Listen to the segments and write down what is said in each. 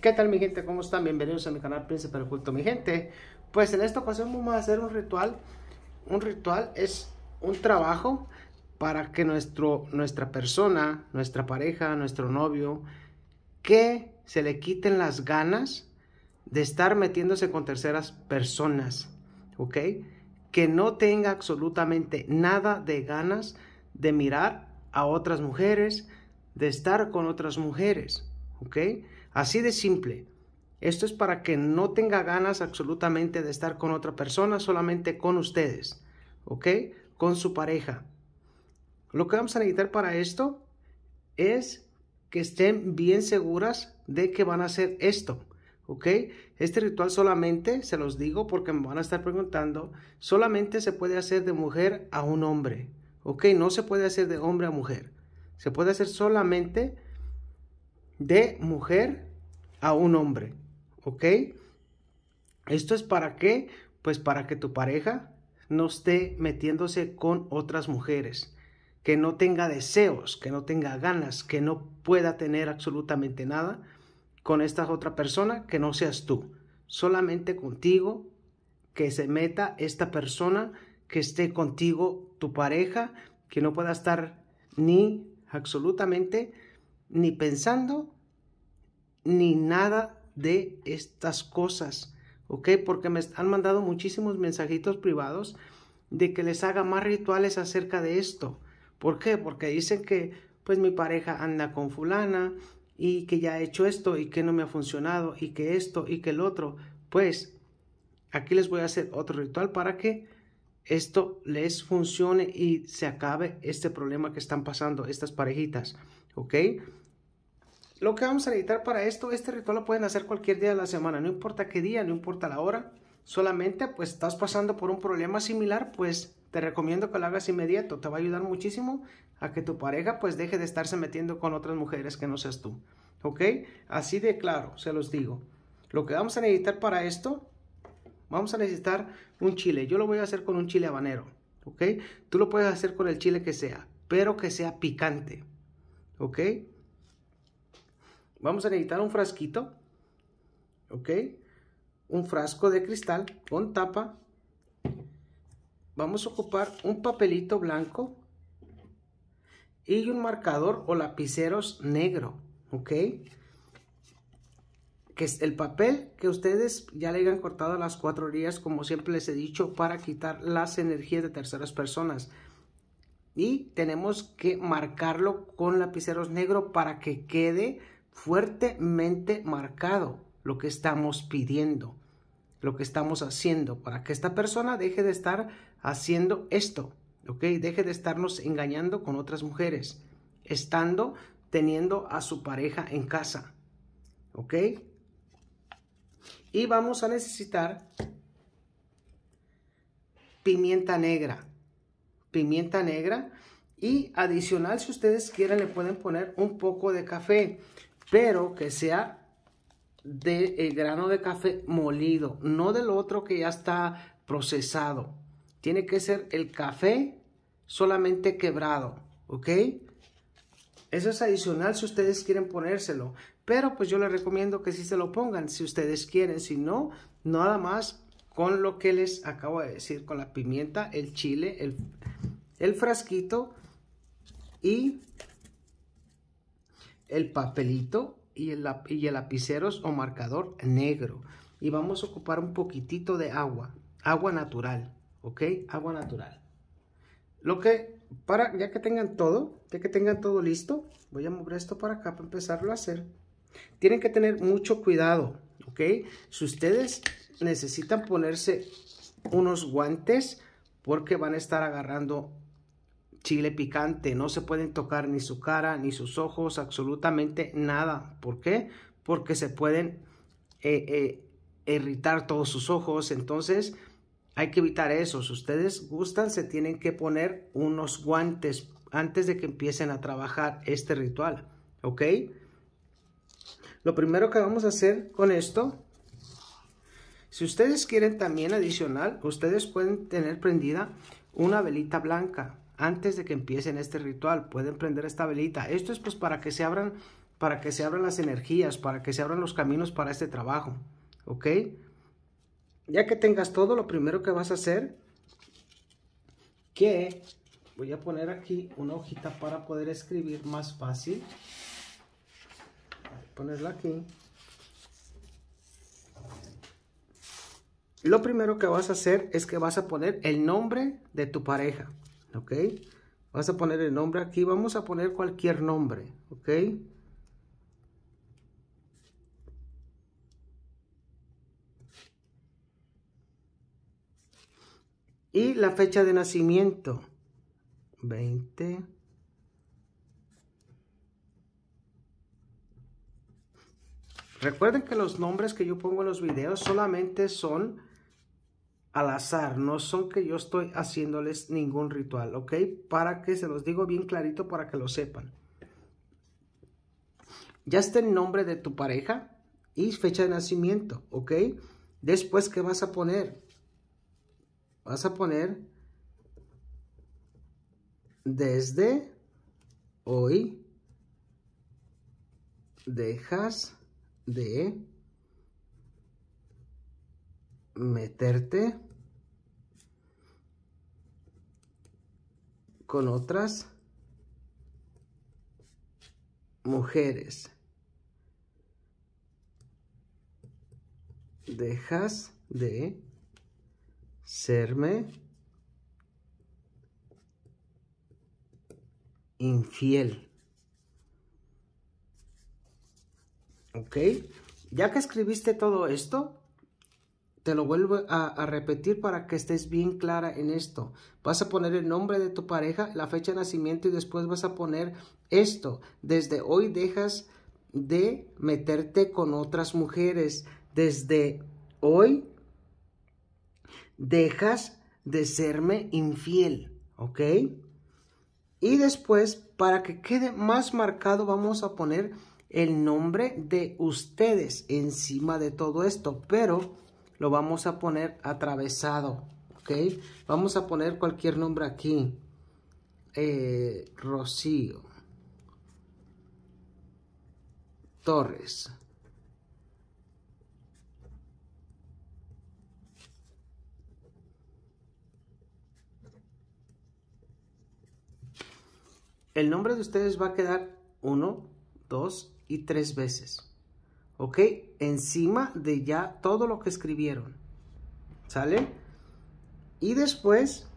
¿Qué tal mi gente? ¿Cómo están? Bienvenidos a mi canal Príncipe del Culto. Mi gente, pues en esta ocasión vamos a hacer un ritual. Un ritual es un trabajo para que nuestro, nuestra persona, nuestra pareja, nuestro novio, que se le quiten las ganas de estar metiéndose con terceras personas, ¿ok? Que no tenga absolutamente nada de ganas de mirar a otras mujeres, de estar con otras mujeres, ¿ok? Así de simple. Esto es para que no tenga ganas absolutamente de estar con otra persona, solamente con ustedes, ¿ok? Con su pareja. Lo que vamos a necesitar para esto es que estén bien seguras de que van a hacer esto, ¿ok? Este ritual solamente, se los digo porque me van a estar preguntando, solamente se puede hacer de mujer a un hombre, ¿ok? No se puede hacer de hombre a mujer. Se puede hacer solamente de mujer a un hombre, ¿ok? ¿Esto es para qué? Pues para que tu pareja no esté metiéndose con otras mujeres, que no tenga deseos, que no tenga ganas, que no pueda tener absolutamente nada con esta otra persona que no seas tú, solamente contigo, que se meta esta persona que esté contigo, tu pareja, que no pueda estar ni absolutamente ni pensando ni nada de estas cosas, ¿ok? Porque me han mandado muchísimos mensajitos privados de que les haga más rituales acerca de esto. ¿Por qué? Porque dicen que pues mi pareja anda con fulana y que ya he hecho esto y que no me ha funcionado y que esto y que el otro. Pues aquí les voy a hacer otro ritual para que esto les funcione y se acabe este problema que están pasando estas parejitas. ¿Ok? Lo que vamos a necesitar para esto, este ritual lo pueden hacer cualquier día de la semana, no importa qué día, no importa la hora. Solamente pues estás pasando por un problema similar, pues te recomiendo que lo hagas inmediato. Te va a ayudar muchísimo a que tu pareja pues deje de estarse metiendo con otras mujeres que no seas tú. ¿Ok? Así de claro, se los digo. Lo que vamos a necesitar para esto, vamos a necesitar un chile. Yo lo voy a hacer con un chile habanero. ¿Ok? Tú lo puedes hacer con el chile que sea, pero que sea picante. ¿Ok? Vamos a necesitar un frasquito, ¿ok? Un frasco de cristal con tapa. Vamos a ocupar un papelito blanco y un marcador o lapiceros negro, ¿ok? Que es el papel que ustedes ya le hayan cortado las cuatro orillas, como siempre les he dicho, para quitar las energías de terceras personas. Y tenemos que marcarlo con lapiceros negro para que quede fuertemente marcado lo que estamos pidiendo, lo que estamos haciendo, para que esta persona deje de estar haciendo esto, ¿ok? Deje de estarnos engañando con otras mujeres, estando teniendo a su pareja en casa, ¿ok? Y vamos a necesitar pimienta negra, pimienta negra y adicional si ustedes quieren le pueden poner un poco de café pero que sea de de eh, grano de café molido, no del otro que ya está procesado. Tiene que ser el café solamente quebrado, ¿ok? Eso es adicional si ustedes quieren ponérselo, pero pues yo les recomiendo que sí se lo pongan si ustedes quieren, si no, nada más con lo que les acabo de decir, con la pimienta, el chile, el, el frasquito y el papelito y el, y lapiceros o marcador negro. Y vamos a ocupar un poquitito de agua, agua natural, ¿ok? Agua natural. Lo que, para, ya que tengan todo, ya que tengan todo listo, voy a mover esto para acá para empezarlo a hacer. Tienen que tener mucho cuidado, ¿ok? Si ustedes necesitan ponerse unos guantes porque van a estar agarrando chile picante, no se pueden tocar ni su cara, ni sus ojos, absolutamente nada. ¿Por qué? Porque se pueden eh, eh, irritar todos sus ojos, entonces hay que evitar eso. Si ustedes gustan, se tienen que poner unos guantes antes de que empiecen a trabajar este ritual, ¿ok? Lo primero que vamos a hacer con esto si ustedes quieren también adicional, ustedes pueden tener prendida una velita blanca antes de que empiecen este ritual. Pueden prender esta velita. Esto es pues para que se abran, para que se abran las energías, para que se abran los caminos para este trabajo. ¿Ok? Ya que tengas todo, lo primero que vas a hacer, que voy a poner aquí una hojita para poder escribir más fácil. Ponerla aquí. Lo primero que vas a hacer es que vas a poner el nombre de tu pareja. ¿ok? Vas a poner el nombre aquí, vamos a poner cualquier nombre, ¿ok? Y la fecha de nacimiento, 20. Recuerden que los nombres que yo pongo en los videos solamente son al azar, no son que yo estoy haciéndoles ningún ritual, ¿ok? Para que se los digo bien clarito para que lo sepan. Ya está el nombre de tu pareja y fecha de nacimiento, ¿ok? Después, ¿qué vas a poner? Vas a poner desde hoy dejas de meterte con otras mujeres. Dejas de serme infiel. ¿Ok? Ya que escribiste todo esto, te lo vuelvo a, repetir para que estés bien clara en esto. Vas a poner el nombre de tu pareja, la fecha de nacimiento y después vas a poner esto. Desde hoy dejas de meterte con otras mujeres. Desde hoy dejas de serme infiel. ¿Ok? Y después, para que quede más marcado, vamos a poner el nombre de ustedes encima de todo esto. Pero lo vamos a poner atravesado, ¿ok? Vamos a poner cualquier nombre aquí. Eh, Rocío. Torres. El nombre de ustedes va a quedar uno, dos y tres veces. ¿ok? Encima de ya todo lo que escribieron, ¿sale? Y después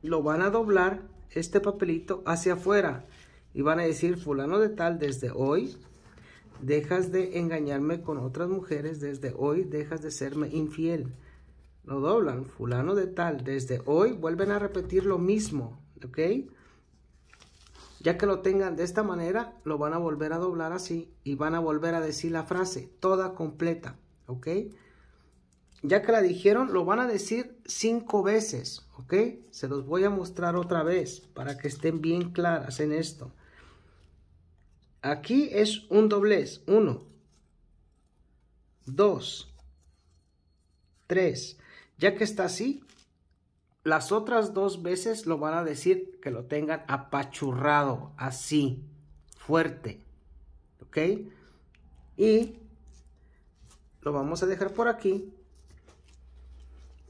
lo van a doblar este papelito hacia afuera y van a decir fulano de tal desde hoy dejas de engañarme con otras mujeres desde hoy dejas de serme infiel lo doblan fulano de tal desde hoy vuelven a repetir lo mismo ok ya que lo tengan de esta manera, lo van a volver a doblar así y van a volver a decir la frase toda completa, ¿ok? Ya que la dijeron, lo van a decir cinco veces, ¿ok? Se los voy a mostrar otra vez para que estén bien claras en esto. Aquí es un doblez, uno, dos, tres. Ya que está así, las otras dos veces lo van a decir que lo tengan apachurrado, así, fuerte. ¿Ok? Y lo vamos a dejar por aquí.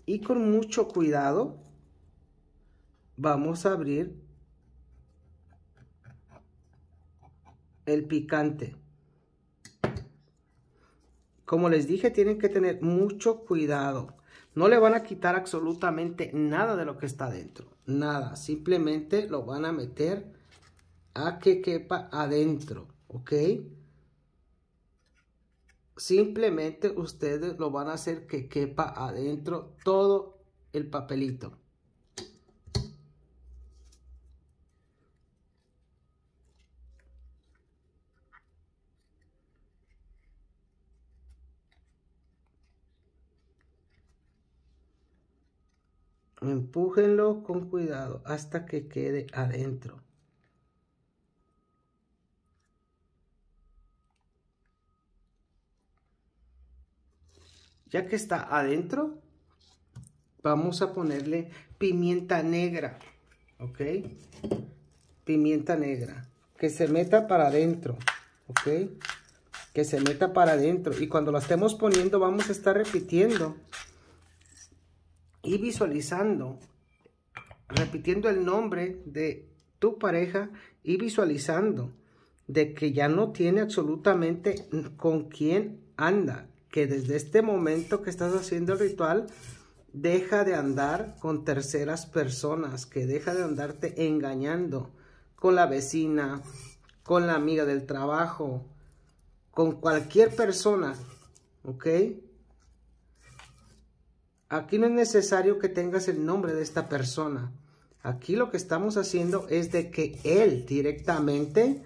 Y con mucho cuidado vamos a abrir el picante. Como les dije, tienen que tener mucho cuidado. No le van a quitar absolutamente nada de lo que está dentro. Nada. Simplemente lo van a meter a que quepa adentro. ¿Ok? Simplemente ustedes lo van a hacer que quepa adentro todo el papelito. Empújenlo con cuidado hasta que quede adentro. Ya que está adentro, vamos a ponerle pimienta negra, ¿ok? Pimienta negra, que se meta para adentro, ¿ok? Que se meta para adentro. Y cuando la estemos poniendo, vamos a estar repitiendo y visualizando, repitiendo el nombre de tu pareja y visualizando de que ya no tiene absolutamente con quién anda, que desde este momento que estás haciendo el ritual, deja de andar con terceras personas, que deja de andarte engañando con la vecina, con la amiga del trabajo, con cualquier persona, ¿ok? Aquí no es necesario que tengas el nombre de esta persona. Aquí lo que estamos haciendo es de que él directamente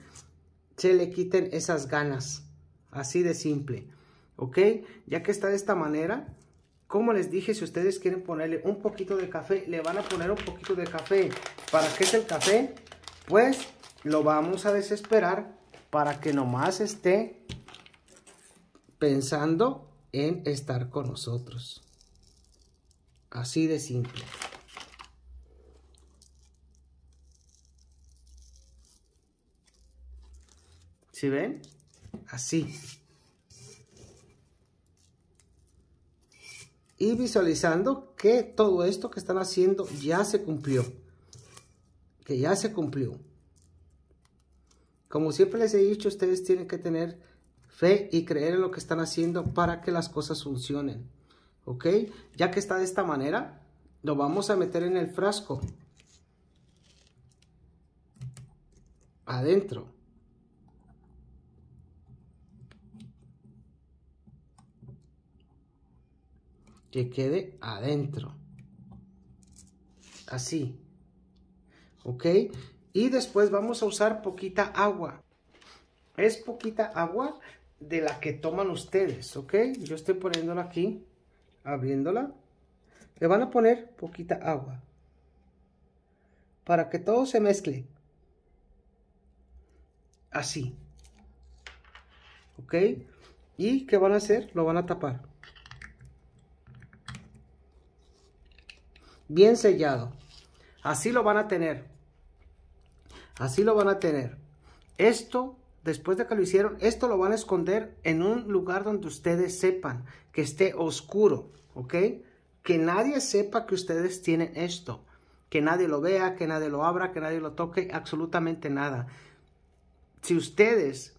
se le quiten esas ganas. Así de simple. ¿Ok? Ya que está de esta manera, como les dije, si ustedes quieren ponerle un poquito de café, le van a poner un poquito de café. ¿Para qué es el café? Pues lo vamos a desesperar para que nomás esté pensando en estar con nosotros. Así de simple. ¿Sí ven? Así. Y visualizando que todo esto que están haciendo ya se cumplió. Que ya se cumplió. Como siempre les he dicho, ustedes tienen que tener fe y creer en lo que están haciendo para que las cosas funcionen. ¿ok? Ya que está de esta manera, lo vamos a meter en el frasco. Adentro. Que quede adentro. Así. ¿Ok? Y después vamos a usar poquita agua. Es poquita agua de la que toman ustedes, ¿ok? Yo estoy poniéndola aquí abriéndola, le van a poner poquita agua para que todo se mezcle. Así. ¿Ok? ¿Y qué van a hacer? Lo van a tapar. Bien sellado. Así lo van a tener. Así lo van a tener. Esto después de que lo hicieron, esto lo van a esconder en un lugar donde ustedes sepan que esté oscuro, ¿ok? Que nadie sepa que ustedes tienen esto, que nadie lo vea, que nadie lo abra, que nadie lo toque, absolutamente nada. Si ustedes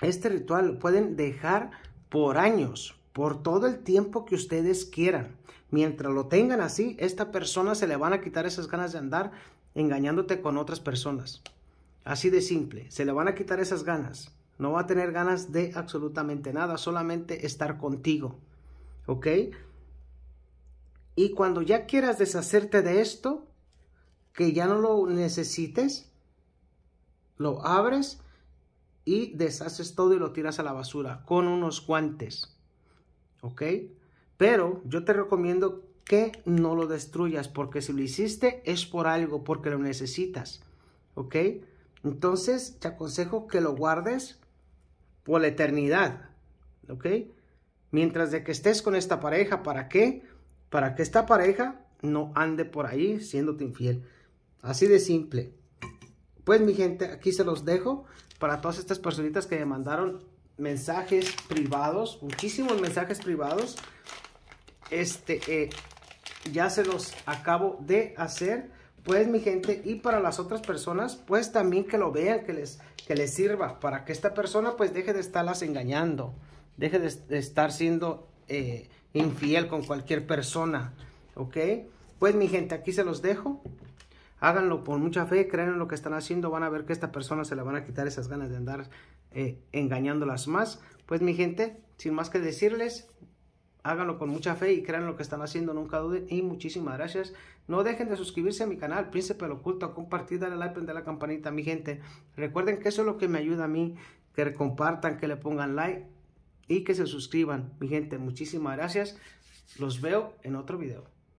este ritual lo pueden dejar por años, por todo el tiempo que ustedes quieran. Mientras lo tengan así, esta persona se le van a quitar esas ganas de andar engañándote con otras personas. Así de simple, se le van a quitar esas ganas. No va a tener ganas de absolutamente nada, solamente estar contigo. ¿Ok? Y cuando ya quieras deshacerte de esto, que ya no lo necesites, lo abres y deshaces todo y lo tiras a la basura con unos guantes. ¿Ok? Pero yo te recomiendo que no lo destruyas porque si lo hiciste es por algo, porque lo necesitas. ¿Ok? Entonces, te aconsejo que lo guardes por la eternidad, ¿ok? Mientras de que estés con esta pareja, ¿para qué? Para que esta pareja no ande por ahí siéndote infiel. Así de simple. Pues mi gente, aquí se los dejo para todas estas personitas que me mandaron mensajes privados, muchísimos mensajes privados. Este, eh, ya se los acabo de hacer pues mi gente, y para las otras personas, pues también que lo vean, que les, que les sirva, para que esta persona pues deje de estarlas engañando, deje de, estar siendo eh, infiel con cualquier persona, ¿ok? Pues mi gente, aquí se los dejo, háganlo con mucha fe, crean en lo que están haciendo, van a ver que esta persona se le van a quitar esas ganas de andar eh, engañándolas más. Pues mi gente, sin más que decirles, háganlo con mucha fe y crean lo que están haciendo, nunca duden. Y muchísimas gracias. No dejen de suscribirse a mi canal, Príncipe del Oculto, compartir, darle like, prender la campanita, mi gente. Recuerden que eso es lo que me ayuda a mí, que compartan, que le pongan like y que se suscriban, mi gente. Muchísimas gracias. Los veo en otro video.